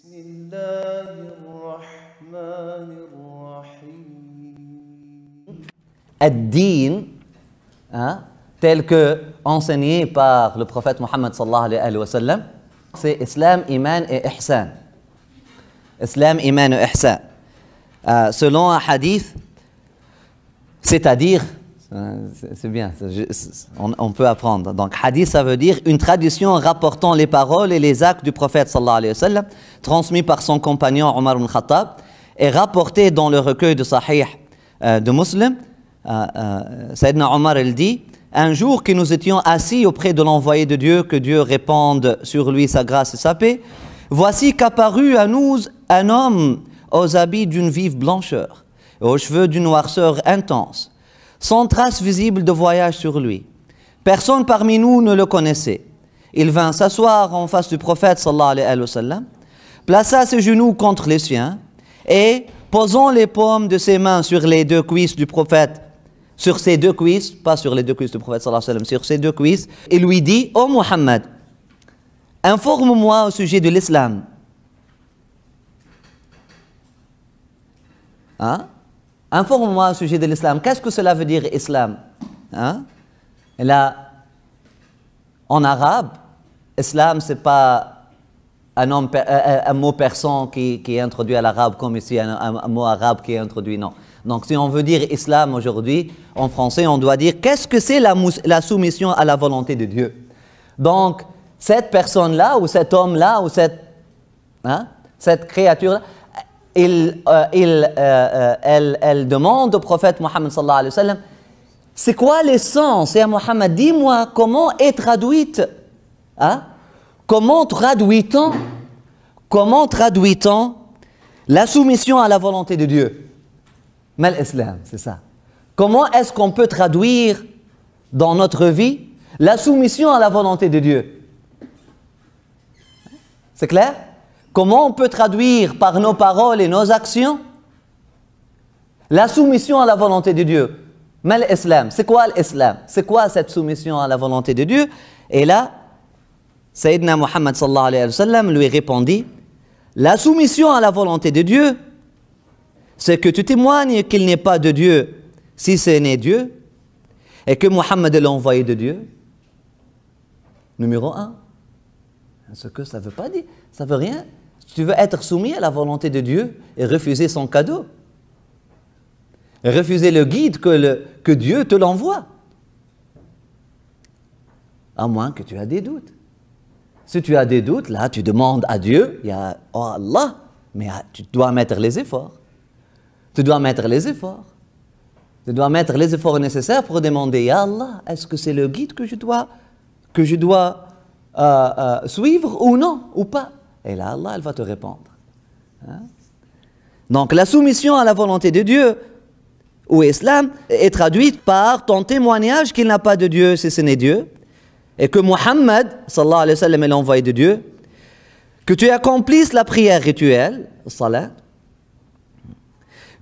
بسم الله الرحمن الرحيم الدين hein, tel que enseigné par le prophète Mohammed sallallahu alayhi wa sallam c'est islam, iman et ihsan islam, iman et ihsan euh, selon un hadith c'est-à-dire C'est bien, on, peut apprendre. Donc, hadith, ça veut dire une tradition rapportant les paroles et les actes du prophète, sallallahu alayhi wa sallam, transmis par son compagnon Omar ibn Khattab, et rapporté dans le recueil de Sahih euh, de Muslim. Euh, euh, Sayyidina Omar, il dit Un jour que nous étions assis auprès de l'envoyé de Dieu, que Dieu répande sur lui sa grâce et sa paix, voici qu'apparut à nous un homme aux habits d'une vive blancheur, aux cheveux d'une noirceur intense sans trace visible de voyage sur lui. Personne parmi nous ne le connaissait. Il vint s'asseoir en face du prophète sallallahu alayhi wa sallam, plaça ses genoux contre les siens et, posant les paumes de ses mains sur les deux cuisses du prophète, sur ses deux cuisses, pas sur les deux cuisses du prophète sallallahu alayhi wa sallam, sur ses deux cuisses, il lui dit, Ô oh Muhammad, informe-moi au sujet de l'islam. Hein? Informe-moi au sujet de l'islam. Qu'est-ce que cela veut dire islam hein? Là, en arabe, islam, c'est pas un, euh, euh, mot persan qui, est introduit à l'arabe comme ici un, mot arabe qui est introduit, non. Donc si on veut dire islam aujourd'hui, en français, on doit dire qu'est-ce que c'est la, soumission à la volonté de Dieu. Donc cette personne-là, ou cet homme-là, ou cette, hein, cette créature-là, il, euh, euh, euh, elle, demande au prophète Mohammed sallallahu alayhi wa sallam, c'est quoi l'essence Et Mohammed, dis-moi, comment est traduite hein? Comment traduit-on Comment traduit-on la soumission à la volonté de Dieu Mal islam, c'est ça. Comment est-ce qu'on peut traduire dans notre vie la soumission à la volonté de Dieu C'est clair Comment on peut traduire par nos paroles et nos actions la soumission à la volonté de Dieu Mais l'islam, c'est quoi l'islam C'est quoi cette soumission à la volonté de Dieu Et là, Sayyidina Muhammad alayhi wa sallam lui répondit La soumission à la volonté de Dieu, c'est que tu témoignes qu'il n'est pas de Dieu si ce n'est Dieu, et que Muhammad est l'envoyé de Dieu. Numéro un. Ce que ça ne veut pas dire, ça ne veut rien tu veux être soumis à la volonté de Dieu et refuser son cadeau. refuser le guide que, Dieu te l'envoie. À moins que tu aies des doutes. Si tu as des doutes, là, tu demandes à Dieu, il y a oh Allah, mais ah, tu dois mettre les efforts. Tu dois mettre les efforts. Tu dois mettre les efforts nécessaires pour demander à Allah, est-ce que c'est le guide que je dois, que je dois euh, euh, suivre ou non, ou pas et là, Allah, elle va te répondre. Hein. Donc la soumission à la volonté de Dieu ou islam est traduite par ton témoignage qu'il n'a pas de Dieu si ce n'est Dieu, et que Mohammed, sallallahu alayhi wa sallam, est l'envoyé de Dieu, que tu accomplisses la prière rituelle, salat,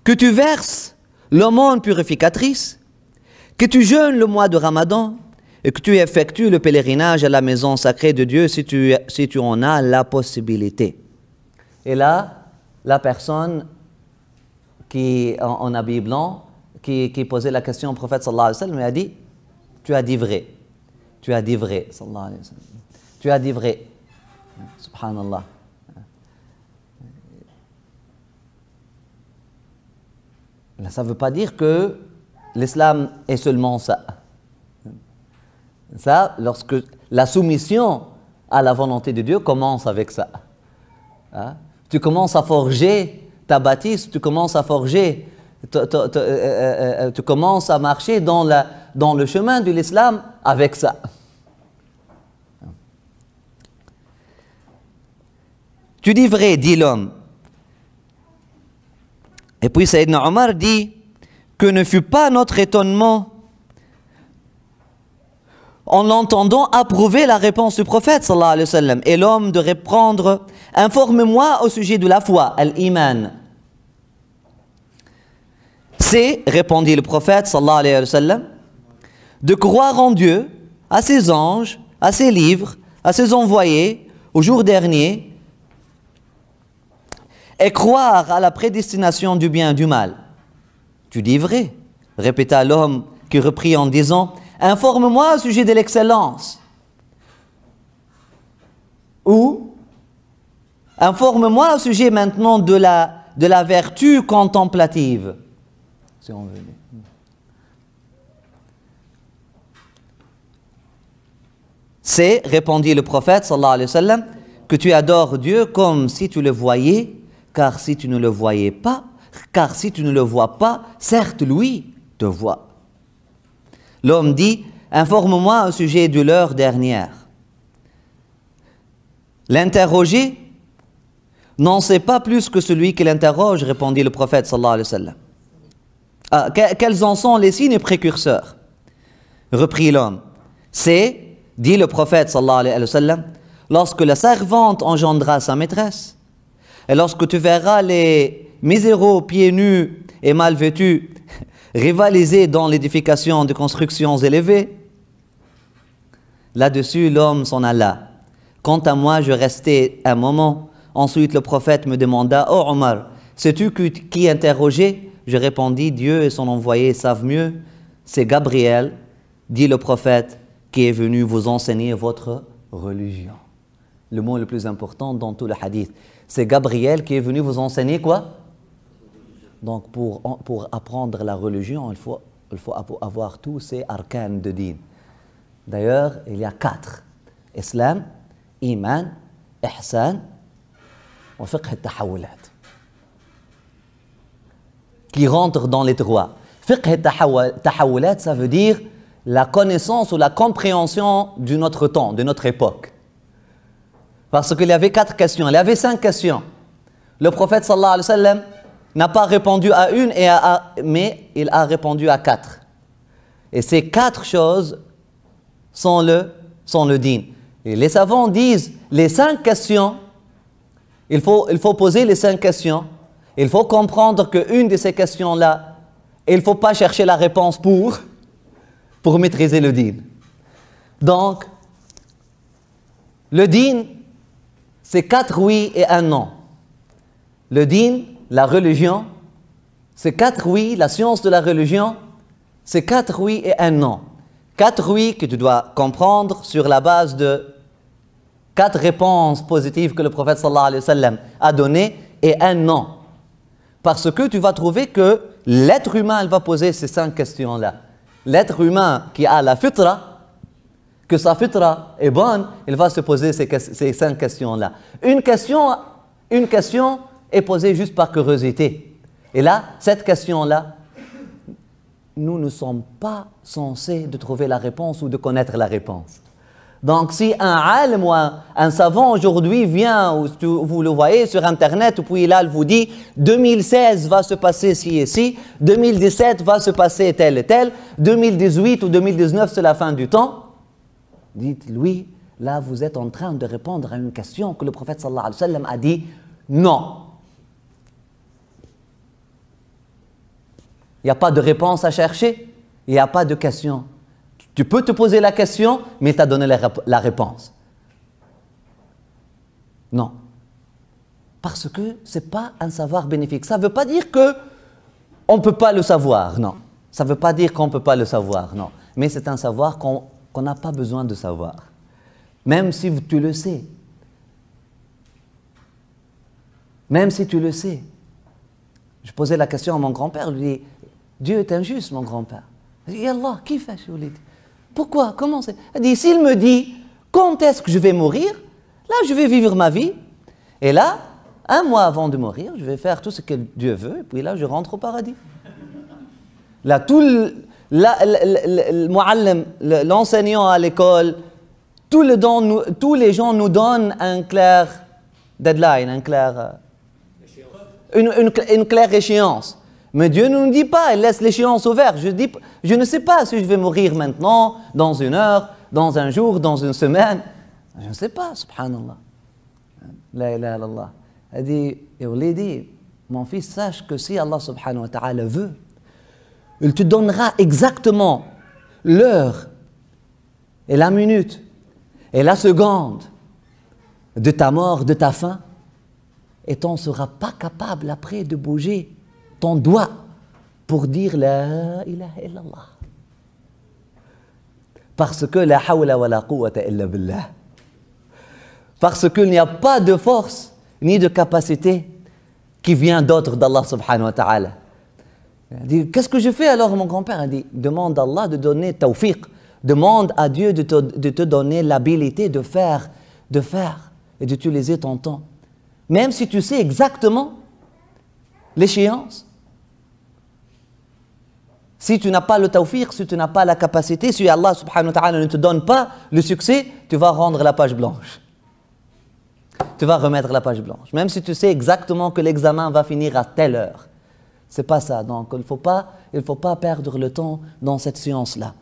que tu verses l'aumône purificatrice, que tu jeûnes le mois de Ramadan, et que tu effectues le pèlerinage à la maison sacrée de Dieu si tu, si tu en as la possibilité. Et là, la personne qui en, habit blanc, qui, qui, posait la question au prophète sallallahu alayhi wa sallam, a dit, tu as dit vrai. Tu as dit vrai, alayhi wa sallam. Tu as dit vrai. Subhanallah. Ça ne veut pas dire que l'islam est seulement ça. Ça, lorsque la soumission à la volonté de Dieu commence avec ça. Hein? Tu commences à forger ta bâtisse, tu commences à forger, euh, euh, euh, tu, commences à marcher dans, le chemin de l'islam avec ça. Tu dis vrai, dit l'homme. Et puis Saïd Omar dit que ne fut pas notre étonnement en l'entendant approuver la réponse du prophète sallallahu alayhi wa sallam et l'homme de répondre informe-moi au sujet de la foi al-iman c'est répondit le prophète sallallahu alayhi wa de croire en Dieu à ses anges à ses livres à ses envoyés au jour dernier et croire à la prédestination du bien et du mal tu dis vrai répéta l'homme qui reprit en disant Informe-moi au sujet de l'excellence. Ou informe-moi au sujet maintenant de la, de la vertu contemplative. C'est, répondit le prophète wa que tu adores Dieu comme si tu le voyais, car si tu ne le voyais pas, car si tu ne le vois pas, certes lui te voit. L'homme dit Informe-moi au sujet de l'heure dernière. L'interroger n'en sait pas plus que celui qui l'interroge, répondit le prophète sallallahu alayhi wa sallam. Ah, quels en sont les signes précurseurs reprit l'homme. C'est, dit le prophète sallallahu alayhi wa sallam, lorsque la servante engendra sa maîtresse, et lorsque tu verras les miséraux pieds nus et mal vêtus rivaliser dans l'édification de constructions élevées. Là-dessus, l'homme s'en alla. Quant à moi, je restai un moment. Ensuite, le prophète me demanda Ô oh Omar, sais-tu qui interroger Je répondis Dieu et son envoyé savent mieux. C'est Gabriel, dit le prophète, qui est venu vous enseigner votre religion. Le mot le plus important dans tout le hadith. C'est Gabriel qui est venu vous enseigner quoi donc pour, apprendre la religion, il faut, avoir tous ces arcanes de din. D'ailleurs, il y a quatre. Islam, Iman, Ihsan, et fiqh tahawulat. Qui rentrent dans les trois. Fiqh tahawulat, ça veut dire la connaissance ou la compréhension de notre temps, de notre époque. Parce qu'il y avait quatre questions, il y avait cinq questions. Le prophète sallallahu alayhi wa sallam, n'a pas répondu à une, et à, mais il a répondu à quatre. Et ces quatre choses sont le, sont le din. Et les savants disent, les cinq questions, il faut, il faut poser les cinq questions. Il faut comprendre qu'une de ces questions-là, il ne faut pas chercher la réponse pour, pour maîtriser le din. Donc, le din, c'est quatre oui et un non. Le din, la religion, c'est quatre oui, la science de la religion, c'est quatre oui et un non. Quatre oui que tu dois comprendre sur la base de quatre réponses positives que le prophète sallallahu alayhi wa a données et un non. Parce que tu vas trouver que l'être humain, il va poser ces cinq questions-là. L'être humain qui a la fitra, que sa fitra est bonne, il va se poser ces, ces cinq questions-là. Une question, une question est posée juste par curiosité. Et là, cette question-là, nous ne sommes pas censés de trouver la réponse ou de connaître la réponse. Donc si un alim un, savant aujourd'hui vient, vous le voyez sur Internet, puis là, il vous dit 2016 va se passer ci et ci, 2017 va se passer tel et tel, 2018 ou 2019 c'est la fin du temps, dites-lui, là vous êtes en train de répondre à une question que le prophète sallallahu alayhi wa sallam a dit non. Il n'y a pas de réponse à chercher. Il n'y a pas de question. Tu peux te poser la question, mais tu as donné la, réponse. Non. Parce que ce n'est pas un savoir bénéfique. Ça ne veut pas dire qu'on ne peut pas le savoir, non. Ça ne veut pas dire qu'on ne peut pas le savoir, non. Mais c'est un savoir qu'on n'a pas besoin de savoir. Même si tu le sais. Même si tu le sais posais la question à mon grand-père, lui dis Dieu est injuste, mon grand-père. Il dit Allah, qui fait Pourquoi Comment c'est Il dit S'il me dit quand est-ce que je vais mourir, là je vais vivre ma vie. Et là, un mois avant de mourir, je vais faire tout ce que Dieu veut, et puis là je rentre au paradis. Là, tout l'enseignant le, le, le, à l'école, tous les gens nous donnent un clair deadline, un clair. Euh, une, claire échéance. Mais Dieu ne nous dit pas, il laisse l'échéance ouverte. Je, dis, je ne sais pas si je vais mourir maintenant, dans une heure, dans un jour, dans une semaine. Je ne sais pas, subhanallah. La ilaha Elle dit, dit, mon fils, sache que si Allah subhanahu wa ta'ala veut, il te donnera exactement l'heure et la minute et la seconde de ta mort, de ta fin et tu ne seras pas capable après de bouger ton doigt pour dire La ilaha illallah. Parce que la hawla wa la quwwata illa billah. Parce qu'il n'y a pas de force ni de capacité qui vient d'autre d'Allah subhanahu wa ta'ala. Qu'est-ce que je fais alors Mon grand-père dit Demande à Allah de donner tawfiq. Demande à Dieu de te, de te donner l'habilité de faire, de faire et d'utiliser ton temps même si tu sais exactement l'échéance. Si tu n'as pas le tawfiq, si tu n'as pas la capacité, si Allah subhanahu wa ta'ala ne te donne pas le succès, tu vas rendre la page blanche. Tu vas remettre la page blanche. Même si tu sais exactement que l'examen va finir à telle heure. C'est pas ça. Donc il ne faut, pas, il faut pas perdre le temps dans cette science-là.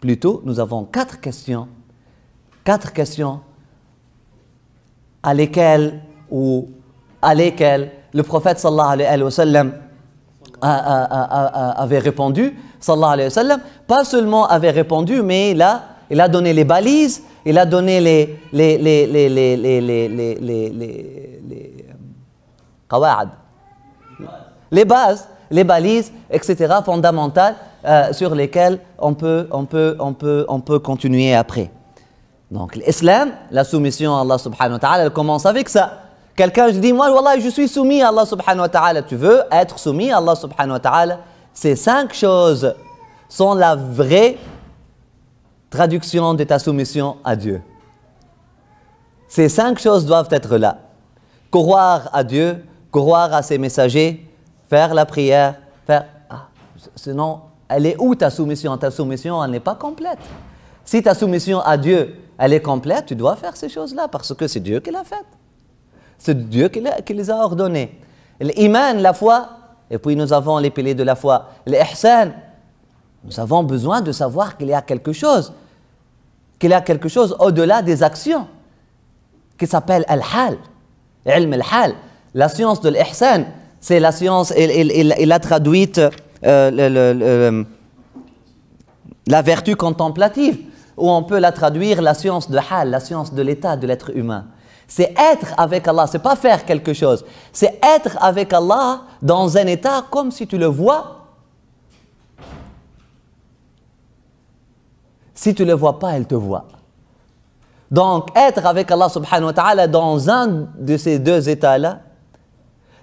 Plutôt, nous avons quatre questions. Quatre questions à lesquelles ou à lesquels le prophète sallallahu alayhi wa sallam avait répondu, sallallahu alayhi wa sallam, pas seulement avait répondu, mais il a, il a donné les balises, il a donné les, les, les, les, les, les, les, les, les, bases, les balises, etc., fondamentales sur lesquelles on peut, on, peut, on, peut, on peut continuer après. Donc l'islam, la soumission à Allah subhanahu wa ta'ala, elle commence avec ça. Quelqu'un dit, moi, voilà, je suis soumis à Allah subhanahu wa ta'ala. Tu veux être soumis à Allah subhanahu wa ta'ala Ces cinq choses sont la vraie traduction de ta soumission à Dieu. Ces cinq choses doivent être là. Croire à Dieu, croire à ses messagers, faire la prière, faire... Ah, sinon, elle est où ta soumission Ta soumission, elle n'est pas complète. Si ta soumission à Dieu, elle est complète, tu dois faire ces choses-là parce que c'est Dieu qui l'a faite. C'est Dieu qui, les a ordonnés. L'iman, la foi, et puis nous avons les piliers de la foi. L'ihsan, nous avons besoin de savoir qu'il y a quelque chose, qu'il y a quelque chose au-delà des actions, qui s'appelle al-hal, al-hal. La science de l'ihsan, c'est la science, il, la a traduite euh, la vertu contemplative, ou on peut la traduire la science de hal, la science de l'état de l'être humain. C'est être avec Allah, c'est pas faire quelque chose. C'est être avec Allah dans un état comme si tu le vois. Si tu le vois pas, elle te voit. Donc, être avec Allah subhanahu wa ta'ala dans un de ces deux états-là,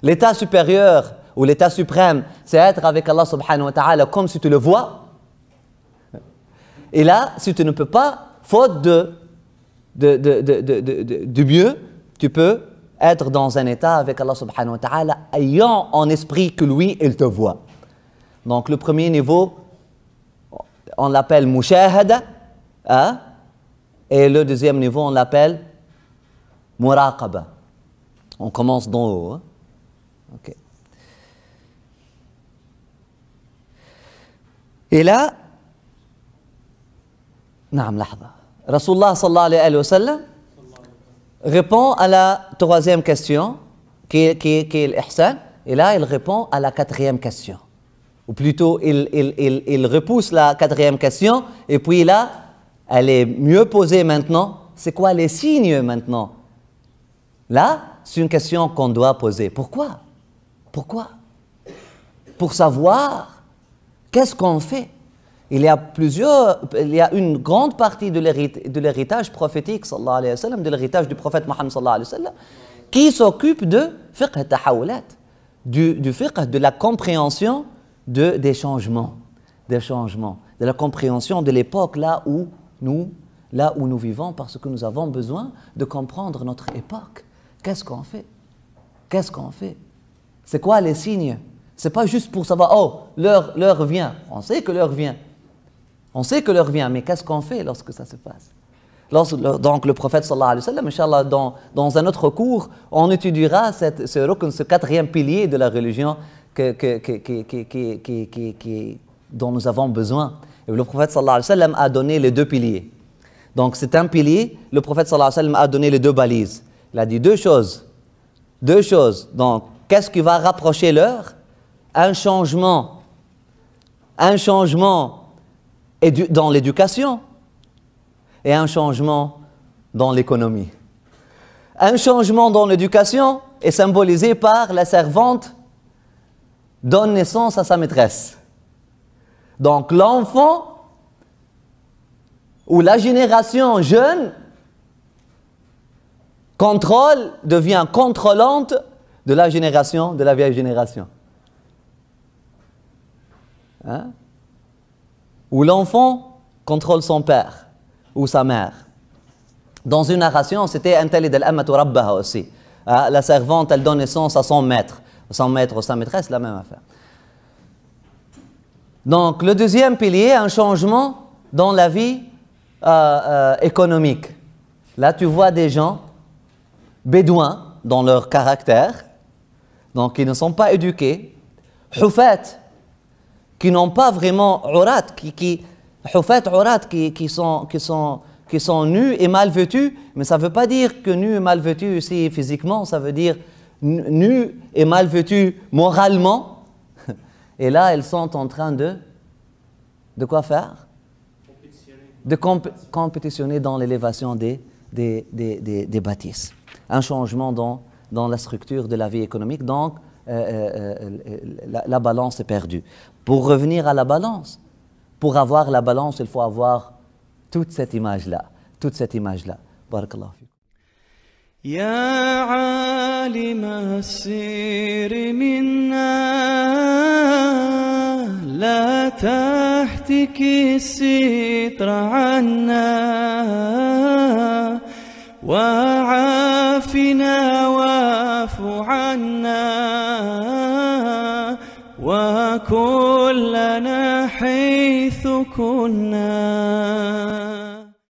l'état supérieur ou l'état suprême, c'est être avec Allah subhanahu wa ta'ala comme si tu le vois. Et là, si tu ne peux pas, faute de de, mieux, tu peux être dans un état avec Allah subhanahu wa ta'ala, ayant en esprit que lui, il te voit. Donc le premier niveau, on l'appelle mushahada, hein? et le deuxième niveau, on l'appelle muraqaba. On commence d'en haut. Hein. ok Et là, نعم Rasulullah sallallahu alayhi wa répond à la troisième question, qui l'ihsan, et là il répond à la quatrième question. Ou plutôt, il, il, repousse la quatrième question, et puis là, elle est mieux posée maintenant. C'est quoi les signes maintenant Là, c'est une question qu'on doit poser. Pourquoi Pourquoi Pour savoir qu'est-ce qu'on fait il y a plusieurs, il y a une grande partie de l'héritage prophétique, sallallahu de l'héritage du prophète Mohammed, sallallahu alayhi wa sallam, qui s'occupe de fiqh du, du fiqh, de la compréhension de, des changements, des changements, de la compréhension de l'époque là où nous, là où nous vivons, parce que nous avons besoin de comprendre notre époque. Qu'est-ce qu'on fait Qu'est-ce qu'on fait C'est quoi les signes C'est pas juste pour savoir, oh, l'heure, l'heure vient. On sait que l'heure vient. On sait que l'heure vient, mais qu'est-ce qu'on fait lorsque ça se passe donc le prophète sallallahu alayhi wa sallam, dans, un autre cours, on étudiera ce quatrième pilier de la religion dont nous avons besoin. Et le prophète sallallahu alayhi wa sallam a donné les deux piliers. Donc c'est un pilier, le prophète sallallahu alayhi wa sallam a donné les deux balises. Il a dit deux choses. Deux choses. Donc qu'est-ce qui va rapprocher l'heure Un changement. Un changement dans l'éducation et un changement dans l'économie. Un changement dans l'éducation est symbolisé par la servante donne naissance à sa maîtresse. Donc l'enfant ou la génération jeune contrôle, devient contrôlante de la génération, de la vieille génération. Hein? où l'enfant contrôle son père ou sa mère. Dans une narration, c'était un al aussi. Ah, la servante, elle donne naissance à son maître. Son maître ou sa maîtresse, la même affaire. Donc, le deuxième pilier, un changement dans la vie euh, euh, économique. Là, tu vois des gens bédouins dans leur caractère, donc ils ne sont pas éduqués, Houfat, qui n'ont pas vraiment urat, qui, qui, sont, nus et mal vêtus, mais ça ne veut pas dire que nus et mal vêtus aussi physiquement, ça veut dire nus et mal vêtus moralement. Et là, elles sont en train de... De quoi faire de compétitionner dans l'élévation des, bâtisses. Un changement dans, la structure de la vie économique, donc euh, euh, euh, la, balance est perdue. Pour revenir à la balance, pour avoir la balance, il faut avoir toute cette image-là, toute cette image-là. Barakallahu fiqh. يا عالم السير منا لا الستر عنا وعافنا واعف كلنا حيث كنا